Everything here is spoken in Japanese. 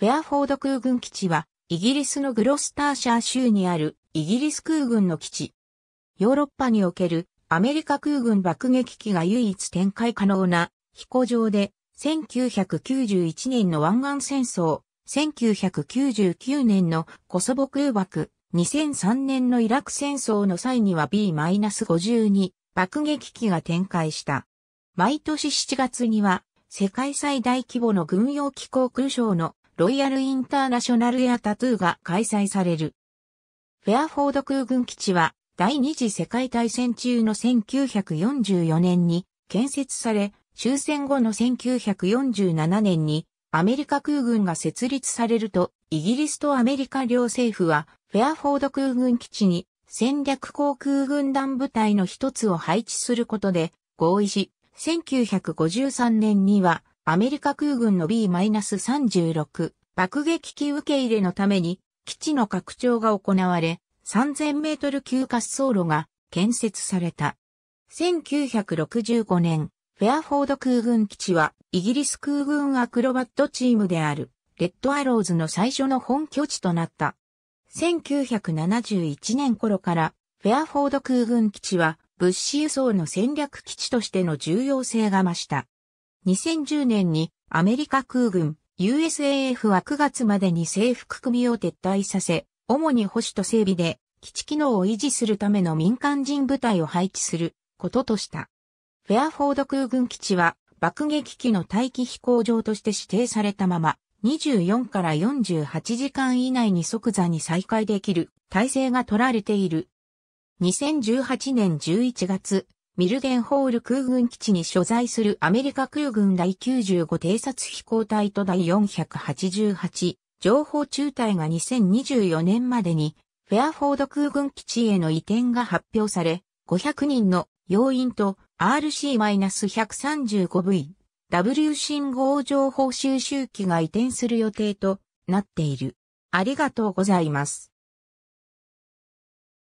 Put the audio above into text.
フェアフォード空軍基地は、イギリスのグロスターシャー州にあるイギリス空軍の基地。ヨーロッパにおけるアメリカ空軍爆撃機が唯一展開可能な飛行場で、1991年の湾岸戦争、1999年のコソボ空爆、2003年のイラク戦争の際には B-52 爆撃機が展開した。毎年7月には世界最大規模の軍用機構空将のロイヤルインターナショナルエアタトゥーが開催される。フェアフォード空軍基地は第二次世界大戦中の1944年に建設され、終戦後の1947年にアメリカ空軍が設立されると、イギリスとアメリカ両政府はフェアフォード空軍基地に戦略航空軍団部隊の一つを配置することで合意し、1953年にはアメリカ空軍の B-36 爆撃機受け入れのために基地の拡張が行われ、3000メートル級滑走路が建設された。1965年、フェアフォード空軍基地はイギリス空軍アクロバットチームであるレッドアローズの最初の本拠地となった。1971年頃からフェアフォード空軍基地は物資輸送の戦略基地としての重要性が増した。2010年にアメリカ空軍 USAF は9月までに制服組を撤退させ、主に保守と整備で基地機能を維持するための民間人部隊を配置することとした。フェアフォード空軍基地は爆撃機の待機飛行場として指定されたまま、24から48時間以内に即座に再開できる体制が取られている。2018年11月、ミルゲンホール空軍基地に所在するアメリカ空軍第95偵察飛行隊と第488情報中隊が2024年までにフェアフォード空軍基地への移転が発表され、500人の要員と RC-135V W 信号情報収集機が移転する予定となっている。ありがとうございます。